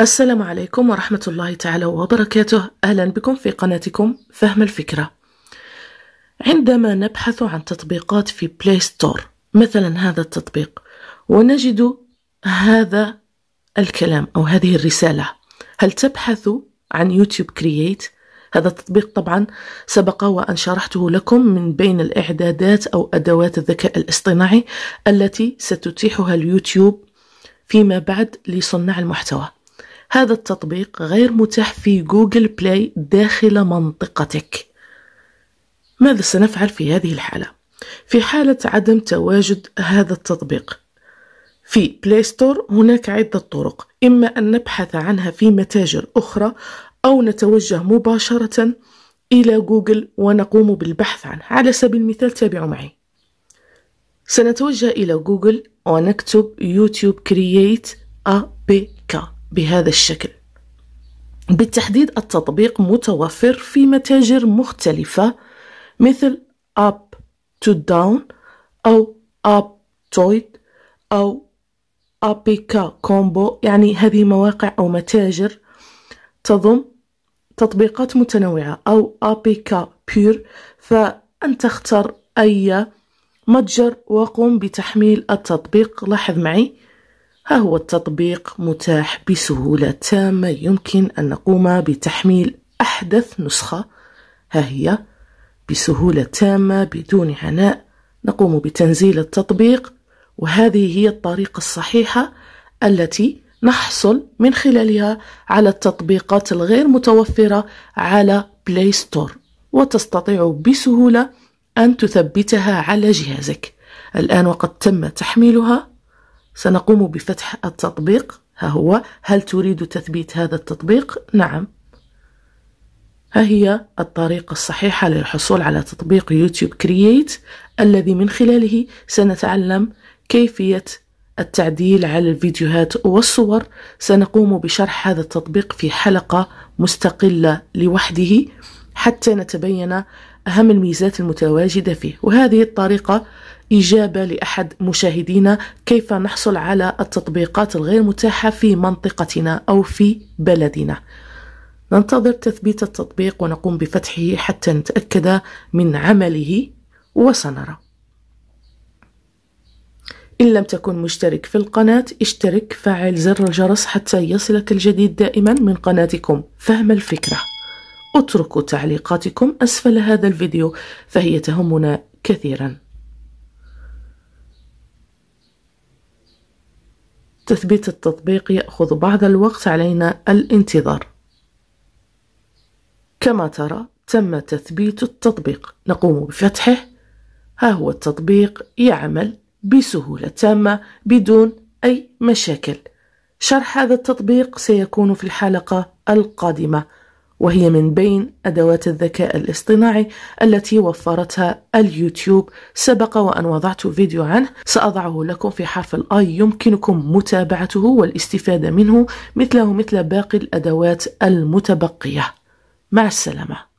السلام عليكم ورحمة الله تعالى وبركاته أهلا بكم في قناتكم فهم الفكرة عندما نبحث عن تطبيقات في بلاي ستور مثلا هذا التطبيق ونجد هذا الكلام أو هذه الرسالة هل تبحث عن يوتيوب كرييت؟ هذا التطبيق طبعا سبق وأن شرحته لكم من بين الإعدادات أو أدوات الذكاء الاصطناعي التي ستتيحها اليوتيوب فيما بعد لصناع المحتوى هذا التطبيق غير متاح في جوجل بلاي داخل منطقتك ماذا سنفعل في هذه الحالة؟ في حالة عدم تواجد هذا التطبيق في بلاي ستور هناك عدة طرق إما أن نبحث عنها في متاجر أخرى أو نتوجه مباشرة إلى جوجل ونقوم بالبحث عنها على سبيل المثال تابعوا معي سنتوجه إلى جوجل ونكتب يوتيوب كرييت أ بي بهذا الشكل بالتحديد التطبيق متوفر في متاجر مختلفة مثل up to down أو up toit أو apk كومبو يعني هذه مواقع أو متاجر تضم تطبيقات متنوعة أو apk بير فأنت اختر أي متجر وقم بتحميل التطبيق لاحظ معي ها هو التطبيق متاح بسهولة تامة يمكن أن نقوم بتحميل أحدث نسخة ها هي بسهولة تامة بدون عناء نقوم بتنزيل التطبيق وهذه هي الطريقة الصحيحة التي نحصل من خلالها على التطبيقات الغير متوفرة على بلاي ستور وتستطيع بسهولة أن تثبتها على جهازك الآن وقد تم تحميلها سنقوم بفتح التطبيق ها هو هل تريد تثبيت هذا التطبيق؟ نعم ها هي الطريقة الصحيحة للحصول على تطبيق يوتيوب كرييت الذي من خلاله سنتعلم كيفية التعديل على الفيديوهات والصور سنقوم بشرح هذا التطبيق في حلقة مستقلة لوحده حتى نتبين أهم الميزات المتواجدة فيه وهذه الطريقة إجابة لأحد مشاهدينا كيف نحصل على التطبيقات الغير متاحة في منطقتنا أو في بلدنا ننتظر تثبيت التطبيق ونقوم بفتحه حتى نتأكد من عمله وسنرى إن لم تكن مشترك في القناة اشترك فعل زر الجرس حتى يصلك الجديد دائما من قناتكم فهم الفكره اتركوا تعليقاتكم أسفل هذا الفيديو فهي تهمنا كثيرا تثبيت التطبيق يأخذ بعض الوقت علينا الانتظار كما ترى تم تثبيت التطبيق نقوم بفتحه ها هو التطبيق يعمل بسهولة تامة بدون أي مشاكل شرح هذا التطبيق سيكون في الحلقة القادمة وهي من بين أدوات الذكاء الاصطناعي التي وفرتها اليوتيوب سبق وأن وضعت فيديو عنه سأضعه لكم في حرف الآي يمكنكم متابعته والاستفادة منه مثله مثل باقي الأدوات المتبقية مع السلامه